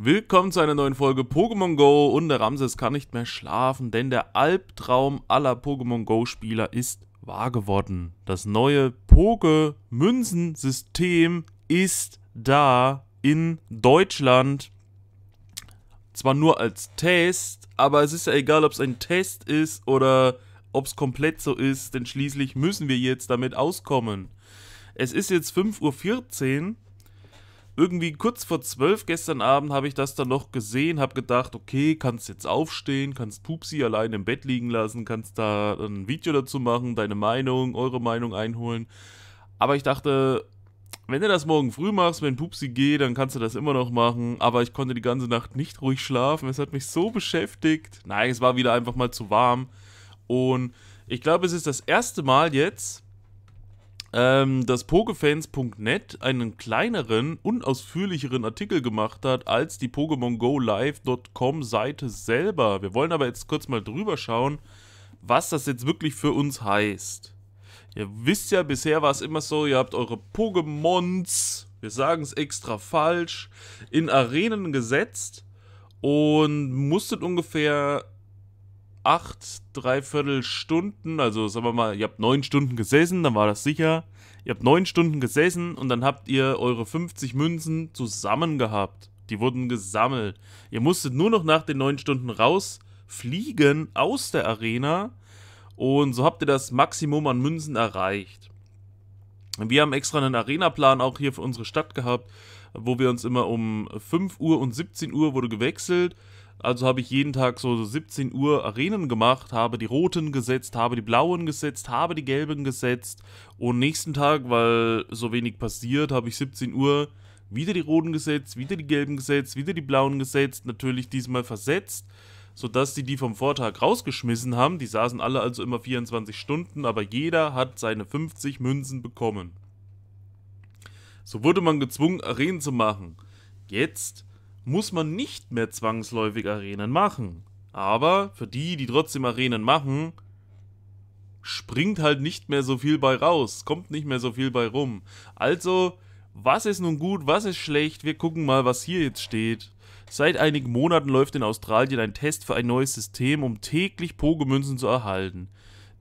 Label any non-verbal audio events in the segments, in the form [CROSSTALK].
Willkommen zu einer neuen Folge Pokémon Go und der Ramses kann nicht mehr schlafen, denn der Albtraum aller Pokémon Go Spieler ist wahr geworden. Das neue Poke-Münzensystem ist da in Deutschland. Zwar nur als Test, aber es ist ja egal, ob es ein Test ist oder ob es komplett so ist, denn schließlich müssen wir jetzt damit auskommen. Es ist jetzt 5.14 Uhr irgendwie kurz vor zwölf gestern Abend habe ich das dann noch gesehen, habe gedacht, okay, kannst jetzt aufstehen, kannst Pupsi allein im Bett liegen lassen, kannst da ein Video dazu machen, deine Meinung, eure Meinung einholen. Aber ich dachte, wenn du das morgen früh machst, wenn Pupsi geht, dann kannst du das immer noch machen. Aber ich konnte die ganze Nacht nicht ruhig schlafen. Es hat mich so beschäftigt. Nein, es war wieder einfach mal zu warm. Und ich glaube, es ist das erste Mal jetzt, ähm, dass pokefans.net einen kleineren, unausführlicheren Artikel gemacht hat als die PokemonGoLive.com Seite selber. Wir wollen aber jetzt kurz mal drüber schauen, was das jetzt wirklich für uns heißt. Ihr wisst ja, bisher war es immer so, ihr habt eure Pokémons, wir sagen es extra falsch, in Arenen gesetzt und musstet ungefähr acht, dreiviertel Stunden, also sagen wir mal, ihr habt neun Stunden gesessen, dann war das sicher. Ihr habt neun Stunden gesessen und dann habt ihr eure 50 Münzen zusammen gehabt. Die wurden gesammelt. Ihr musstet nur noch nach den neun Stunden rausfliegen aus der Arena und so habt ihr das Maximum an Münzen erreicht. Wir haben extra einen Arena-Plan auch hier für unsere Stadt gehabt, wo wir uns immer um 5 Uhr und 17 Uhr wurde gewechselt also habe ich jeden Tag so 17 Uhr Arenen gemacht, habe die roten gesetzt, habe die blauen gesetzt, habe die gelben gesetzt. Und nächsten Tag, weil so wenig passiert, habe ich 17 Uhr wieder die roten gesetzt, wieder die gelben gesetzt, wieder die blauen gesetzt. Natürlich diesmal versetzt, sodass die die vom Vortag rausgeschmissen haben. Die saßen alle also immer 24 Stunden, aber jeder hat seine 50 Münzen bekommen. So wurde man gezwungen, Arenen zu machen. Jetzt muss man nicht mehr zwangsläufig Arenen machen. Aber für die, die trotzdem Arenen machen, springt halt nicht mehr so viel bei raus, kommt nicht mehr so viel bei rum. Also, was ist nun gut, was ist schlecht? Wir gucken mal, was hier jetzt steht. Seit einigen Monaten läuft in Australien ein Test für ein neues System, um täglich Pogemünzen zu erhalten.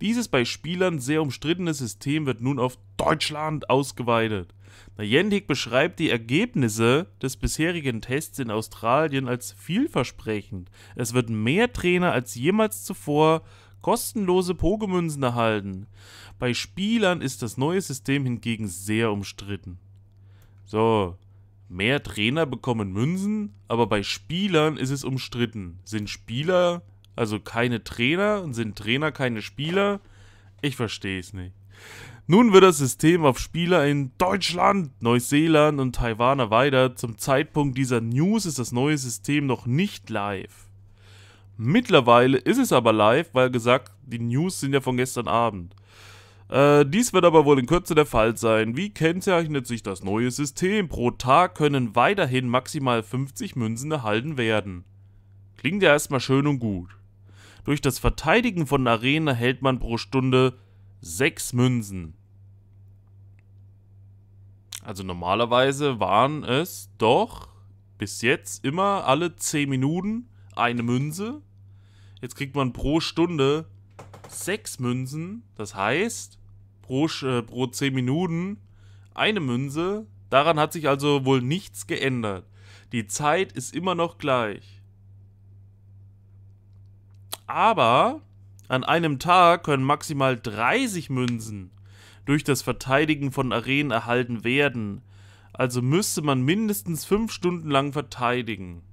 Dieses bei Spielern sehr umstrittene System wird nun auf Deutschland ausgeweitet. Niantic beschreibt die Ergebnisse des bisherigen Tests in Australien als vielversprechend. Es wird mehr Trainer als jemals zuvor kostenlose Pokémünzen erhalten. Bei Spielern ist das neue System hingegen sehr umstritten. So, mehr Trainer bekommen Münzen, aber bei Spielern ist es umstritten. Sind Spieler also keine Trainer und sind Trainer keine Spieler? Ich verstehe es nicht. Nun wird das System auf Spieler in Deutschland, Neuseeland und Taiwan erweitert. Zum Zeitpunkt dieser News ist das neue System noch nicht live. Mittlerweile ist es aber live, weil gesagt, die News sind ja von gestern Abend. Äh, dies wird aber wohl in Kürze der Fall sein. Wie kennzeichnet sich das neue System? Pro Tag können weiterhin maximal 50 Münzen erhalten werden. Klingt ja erstmal schön und gut. Durch das Verteidigen von Arenen erhält man pro Stunde 6 Münzen. Also normalerweise waren es doch bis jetzt immer alle 10 Minuten eine Münze. Jetzt kriegt man pro Stunde 6 Münzen. Das heißt, pro, äh, pro 10 Minuten eine Münze. Daran hat sich also wohl nichts geändert. Die Zeit ist immer noch gleich. Aber an einem Tag können maximal 30 Münzen durch das Verteidigen von Arenen erhalten werden. Also müsste man mindestens fünf Stunden lang verteidigen.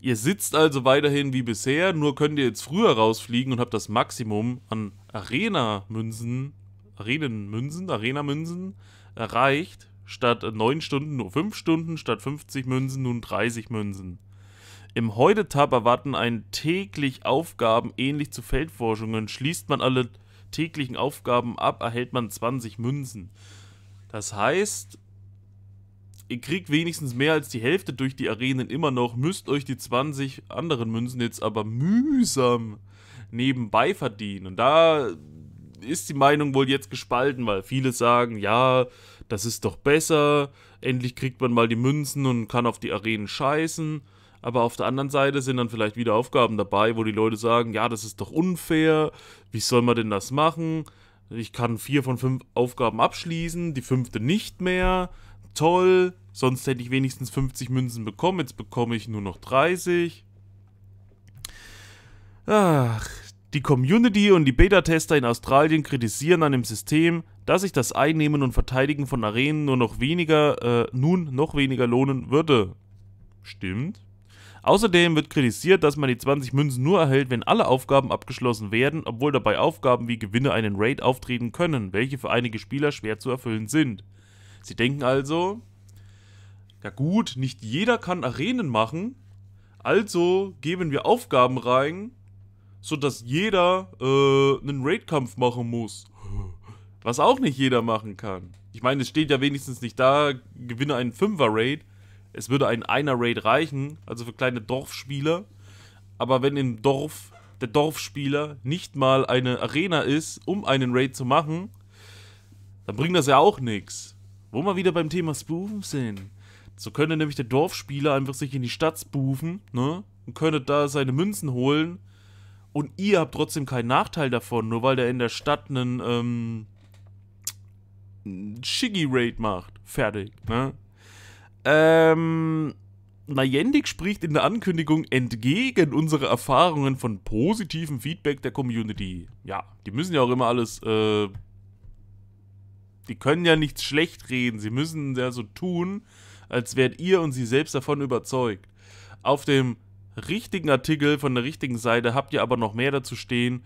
Ihr sitzt also weiterhin wie bisher, nur könnt ihr jetzt früher rausfliegen und habt das Maximum an Arena-Münzen, Arenenmünzen, Arena-Münzen erreicht. Statt 9 Stunden nur 5 Stunden, statt 50 Münzen nun 30 Münzen. Im Heute-Tab erwarten einen täglich Aufgaben ähnlich zu Feldforschungen. Schließt man alle täglichen Aufgaben ab, erhält man 20 Münzen. Das heißt, ihr kriegt wenigstens mehr als die Hälfte durch die Arenen immer noch, müsst euch die 20 anderen Münzen jetzt aber mühsam nebenbei verdienen. Und da ist die Meinung wohl jetzt gespalten, weil viele sagen, ja, das ist doch besser, endlich kriegt man mal die Münzen und kann auf die Arenen scheißen aber auf der anderen Seite sind dann vielleicht wieder Aufgaben dabei, wo die Leute sagen, ja, das ist doch unfair, wie soll man denn das machen? Ich kann vier von fünf Aufgaben abschließen, die fünfte nicht mehr. Toll, sonst hätte ich wenigstens 50 Münzen bekommen, jetzt bekomme ich nur noch 30. Ach, die Community und die Beta-Tester in Australien kritisieren an dem System, dass sich das Einnehmen und Verteidigen von Arenen nur noch weniger, äh, nun noch weniger lohnen würde. Stimmt. Außerdem wird kritisiert, dass man die 20 Münzen nur erhält, wenn alle Aufgaben abgeschlossen werden, obwohl dabei Aufgaben wie Gewinne einen Raid auftreten können, welche für einige Spieler schwer zu erfüllen sind. Sie denken also, ja gut, nicht jeder kann Arenen machen, also geben wir Aufgaben rein, sodass jeder äh, einen Raidkampf machen muss. Was auch nicht jeder machen kann. Ich meine, es steht ja wenigstens nicht da, gewinne einen 5er raid es würde ein einer Raid reichen, also für kleine Dorfspieler. Aber wenn im Dorf der Dorfspieler nicht mal eine Arena ist, um einen Raid zu machen, dann bringt das ja auch nichts. Wo wir wieder beim Thema Spoofen sind. So könnte nämlich der Dorfspieler einfach sich in die Stadt spoofen, ne? Und könnte da seine Münzen holen. Und ihr habt trotzdem keinen Nachteil davon, nur weil der in der Stadt einen, ähm, einen Shiggy-Raid macht. Fertig, ne? Ähm, Nayendik spricht in der Ankündigung entgegen unsere Erfahrungen von positivem Feedback der Community. Ja, die müssen ja auch immer alles, äh, die können ja nichts schlecht reden. Sie müssen ja so tun, als wärt ihr und sie selbst davon überzeugt. Auf dem richtigen Artikel von der richtigen Seite habt ihr aber noch mehr dazu stehen.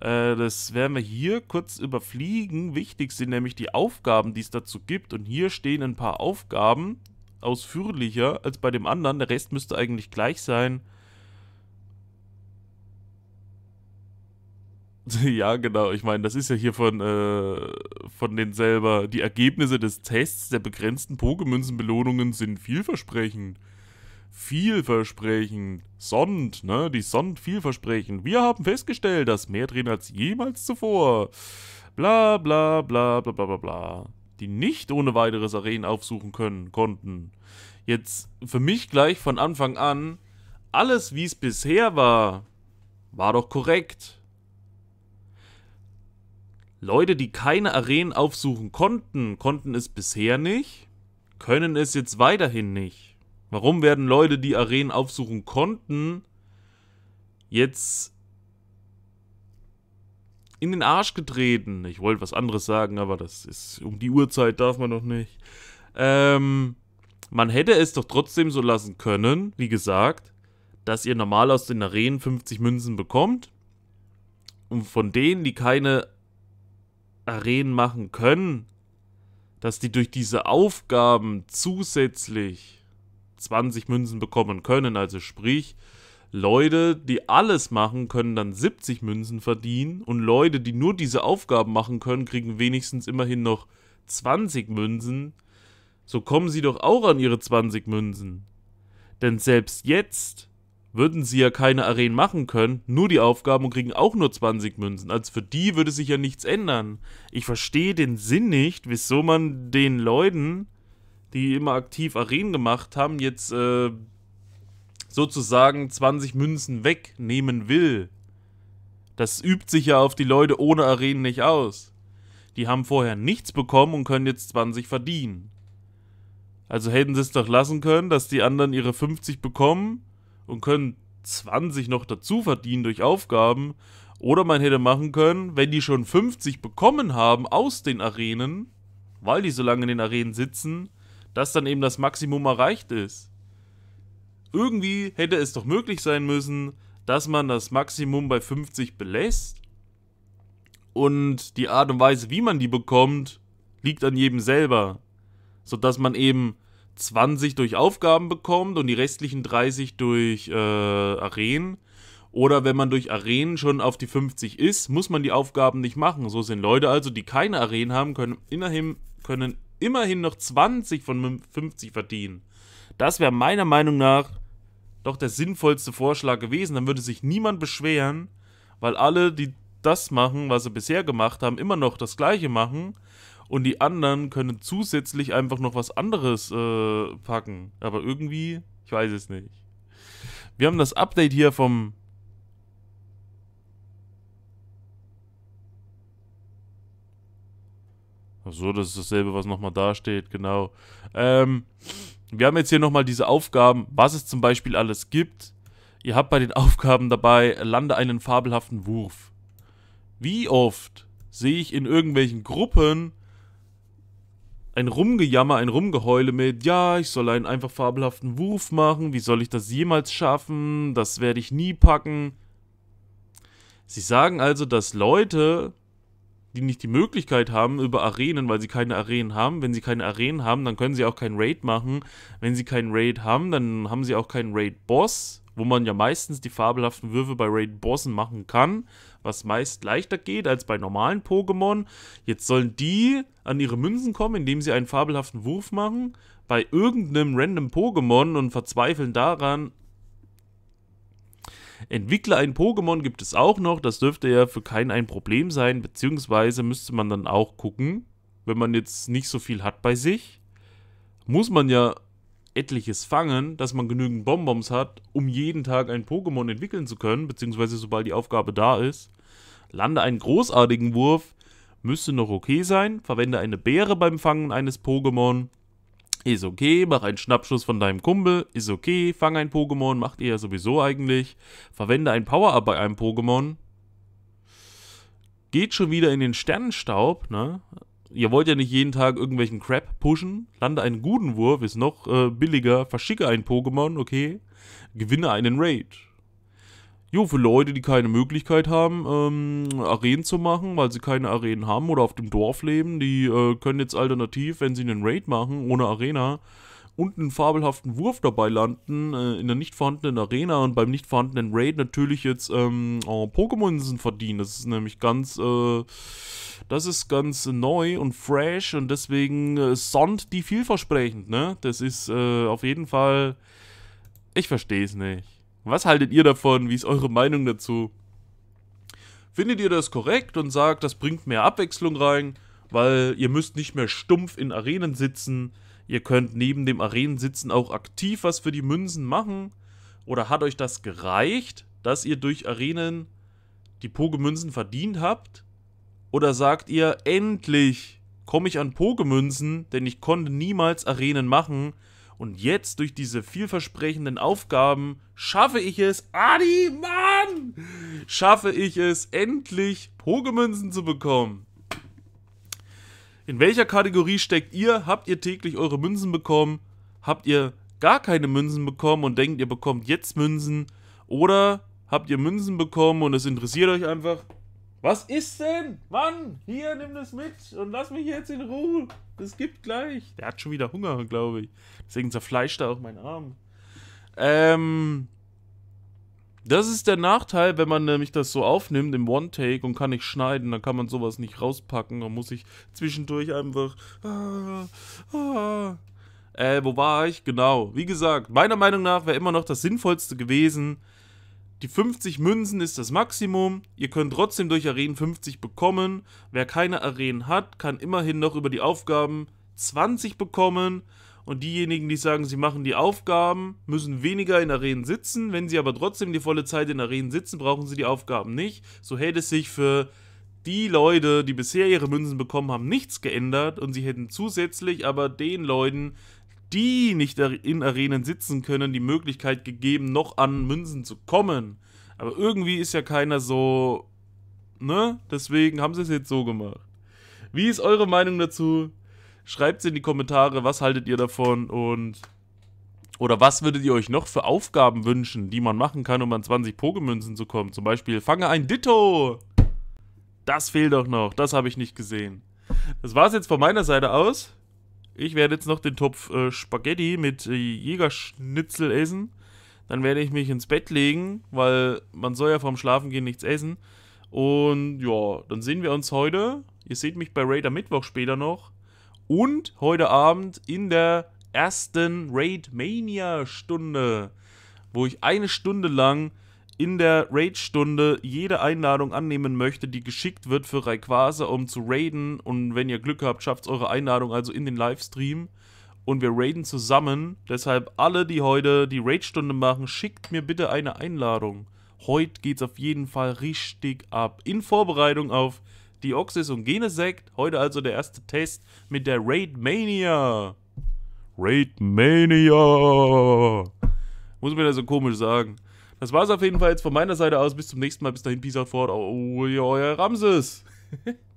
Äh, das werden wir hier kurz überfliegen. Wichtig sind nämlich die Aufgaben, die es dazu gibt. Und hier stehen ein paar Aufgaben, ausführlicher als bei dem anderen. Der Rest müsste eigentlich gleich sein. [LAUGHS] Ja, genau. Ich meine, das ist ja hier von, äh, von den selber. Die Ergebnisse des Tests der begrenzten Pokémünzen-Belohnungen sind vielversprechend. Vielversprechend. Sond, ne? Die Sond vielversprechend. Wir haben festgestellt, dass mehr drin als jemals zuvor. Bla bla bla bla bla bla bla die nicht ohne weiteres Arenen aufsuchen können, konnten, jetzt für mich gleich von Anfang an, alles wie es bisher war, war doch korrekt. Leute, die keine Arenen aufsuchen konnten, konnten es bisher nicht, können es jetzt weiterhin nicht. Warum werden Leute, die Arenen aufsuchen konnten, jetzt in den Arsch getreten. Ich wollte was anderes sagen, aber das ist um die Uhrzeit darf man noch nicht. Ähm, man hätte es doch trotzdem so lassen können, wie gesagt, dass ihr normal aus den Arenen 50 Münzen bekommt. Und von denen, die keine Arenen machen können, dass die durch diese Aufgaben zusätzlich 20 Münzen bekommen können. Also sprich, Leute, die alles machen, können dann 70 Münzen verdienen und Leute, die nur diese Aufgaben machen können, kriegen wenigstens immerhin noch 20 Münzen. So kommen sie doch auch an ihre 20 Münzen. Denn selbst jetzt würden sie ja keine Arenen machen können, nur die Aufgaben und kriegen auch nur 20 Münzen. Also für die würde sich ja nichts ändern. Ich verstehe den Sinn nicht, wieso man den Leuten, die immer aktiv Arenen gemacht haben, jetzt äh, sozusagen 20 Münzen wegnehmen will. Das übt sich ja auf die Leute ohne Arenen nicht aus. Die haben vorher nichts bekommen und können jetzt 20 verdienen. Also hätten sie es doch lassen können, dass die anderen ihre 50 bekommen und können 20 noch dazu verdienen durch Aufgaben. Oder man hätte machen können, wenn die schon 50 bekommen haben aus den Arenen, weil die so lange in den Arenen sitzen, dass dann eben das Maximum erreicht ist irgendwie hätte es doch möglich sein müssen, dass man das Maximum bei 50 belässt. Und die Art und Weise, wie man die bekommt, liegt an jedem selber. Sodass man eben 20 durch Aufgaben bekommt und die restlichen 30 durch äh, Arenen. Oder wenn man durch Arenen schon auf die 50 ist, muss man die Aufgaben nicht machen. So sind Leute also, die keine Arenen haben, können immerhin, können immerhin noch 20 von 50 verdienen. Das wäre meiner Meinung nach doch der sinnvollste Vorschlag gewesen. Dann würde sich niemand beschweren, weil alle, die das machen, was sie bisher gemacht haben, immer noch das gleiche machen. Und die anderen können zusätzlich einfach noch was anderes äh, packen. Aber irgendwie, ich weiß es nicht. Wir haben das Update hier vom... Achso, das ist dasselbe, was nochmal da steht, genau. Ähm... Wir haben jetzt hier nochmal diese Aufgaben, was es zum Beispiel alles gibt. Ihr habt bei den [LAUGHS] Aufgaben dabei, lande einen fabelhaften Wurf. Wie oft sehe ich in irgendwelchen Gruppen ein Rumgejammer, ein Rumgeheule mit, ja, ich soll einen einfach fabelhaften Wurf machen, wie soll ich das jemals schaffen, das werde ich nie packen. Sie sagen also, dass Leute die nicht die Möglichkeit haben über Arenen, weil sie keine Arenen haben. Wenn sie keine Arenen haben, dann können sie auch keinen Raid machen. Wenn sie keinen Raid haben, dann haben sie auch keinen Raid-Boss, wo man ja meistens die fabelhaften Würfe bei Raid-Bossen machen kann, was meist leichter geht als bei normalen Pokémon. Jetzt sollen die an ihre Münzen kommen, indem sie einen fabelhaften Wurf machen bei irgendeinem random Pokémon und verzweifeln daran, Entwickler in Pokémon gibt es auch noch, das dürfte ja für keinen ein Problem sein, beziehungsweise müsste man dann auch gucken, wenn man jetzt nicht so viel hat bei sich, muss man ja etliches fangen, dass man genügend Bonbons hat, um jeden Tag ein Pokémon entwickeln zu können, beziehungsweise sobald die Aufgabe da ist. Lande einen großartigen Wurf, müsste noch okay sein, verwende eine Beere beim Fangen eines Pokémon ist okay, mach einen Schnappschuss von deinem Kumpel. Ist okay, fang ein Pokémon, macht ihr ja sowieso eigentlich. Verwende ein Power-Up bei einem Pokémon. Geht schon wieder in den Sternenstaub, ne? Ihr wollt ja nicht jeden Tag irgendwelchen Crap pushen. Lande einen guten Wurf, ist noch äh, billiger. Verschicke ein Pokémon, okay. Gewinne einen Raid. Jo, für Leute, die keine Möglichkeit haben, ähm, Arenen zu machen, weil sie keine Arenen haben oder auf dem Dorf leben, die äh, können jetzt alternativ, wenn sie einen Raid machen, ohne Arena, und einen fabelhaften Wurf dabei landen, äh, in der nicht vorhandenen Arena und beim nicht vorhandenen Raid natürlich jetzt ähm, oh, Pokémon verdienen. Das ist nämlich ganz, äh, das ist ganz neu und fresh und deswegen äh, Sond die vielversprechend, ne? Das ist äh, auf jeden Fall, ich verstehe es nicht. Was haltet ihr davon? Wie ist eure Meinung dazu? Findet ihr das korrekt und sagt, das bringt mehr Abwechslung rein, weil ihr müsst nicht mehr stumpf in Arenen sitzen, ihr könnt neben dem Arenen sitzen auch aktiv was für die Münzen machen? Oder hat euch das gereicht, dass ihr durch Arenen die Pogemünzen verdient habt? Oder sagt ihr, endlich komme ich an Pogemünzen, denn ich konnte niemals Arenen machen, und jetzt durch diese vielversprechenden Aufgaben schaffe ich es, Adi, Mann, schaffe ich es, endlich Pokémünzen zu bekommen. In welcher Kategorie steckt ihr? Habt ihr täglich eure Münzen bekommen? Habt ihr gar keine Münzen bekommen und denkt, ihr bekommt jetzt Münzen? Oder habt ihr Münzen bekommen und es interessiert euch einfach? Was ist denn? Mann, hier, nimm das mit und lass mich jetzt in Ruhe. Das gibt gleich. Der hat schon wieder Hunger, glaube ich. Deswegen zerfleischt er auch meinen Arm. Ähm. Das ist der Nachteil, wenn man nämlich das so aufnimmt im One-Take und kann nicht schneiden, dann kann man sowas nicht rauspacken. Dann muss ich zwischendurch einfach. Ah, ah. Äh, wo war ich? Genau. Wie gesagt, meiner Meinung nach wäre immer noch das Sinnvollste gewesen, die 50 Münzen ist das Maximum. Ihr könnt trotzdem durch Arenen 50 bekommen. Wer keine Arenen hat, kann immerhin noch über die Aufgaben 20 bekommen. Und diejenigen, die sagen, sie machen die Aufgaben, müssen weniger in Arenen sitzen. Wenn sie aber trotzdem die volle Zeit in Arenen sitzen, brauchen sie die Aufgaben nicht. So hätte es sich für die Leute, die bisher ihre Münzen bekommen haben, nichts geändert und sie hätten zusätzlich aber den Leuten, die nicht in Arenen sitzen können, die Möglichkeit gegeben, noch an Münzen zu kommen. Aber irgendwie ist ja keiner so. Ne? Deswegen haben sie es jetzt so gemacht. Wie ist eure Meinung dazu? Schreibt es in die Kommentare, was haltet ihr davon und. Oder was würdet ihr euch noch für Aufgaben wünschen, die man machen kann, um an 20 Pokémünzen zu kommen? Zum Beispiel, fange ein Ditto! Das fehlt doch noch, das habe ich nicht gesehen. Das war es jetzt von meiner Seite aus. Ich werde jetzt noch den Topf äh, Spaghetti mit äh, Jägerschnitzel essen. Dann werde ich mich ins Bett legen, weil man soll ja vorm Schlafengehen nichts essen. Und ja, dann sehen wir uns heute. Ihr seht mich bei Raid am Mittwoch später noch. Und heute Abend in der ersten Raid Mania Stunde, wo ich eine Stunde lang in der Raid-Stunde jede Einladung annehmen möchte, die geschickt wird für Rayquaza, um zu raiden. Und wenn ihr Glück habt, schafft eure Einladung also in den Livestream. Und wir raiden zusammen. Deshalb alle, die heute die Raid-Stunde machen, schickt mir bitte eine Einladung. Heute geht's auf jeden Fall richtig ab. In Vorbereitung auf Dioxys und Genesect. Heute also der erste Test mit der Raid Mania. Raid Mania. Muss mir das so komisch sagen. Das war es auf jeden Fall jetzt von meiner Seite aus. Bis zum nächsten Mal. Bis dahin, Peace out, fort. Oh, euer Ramses. [LAUGHS]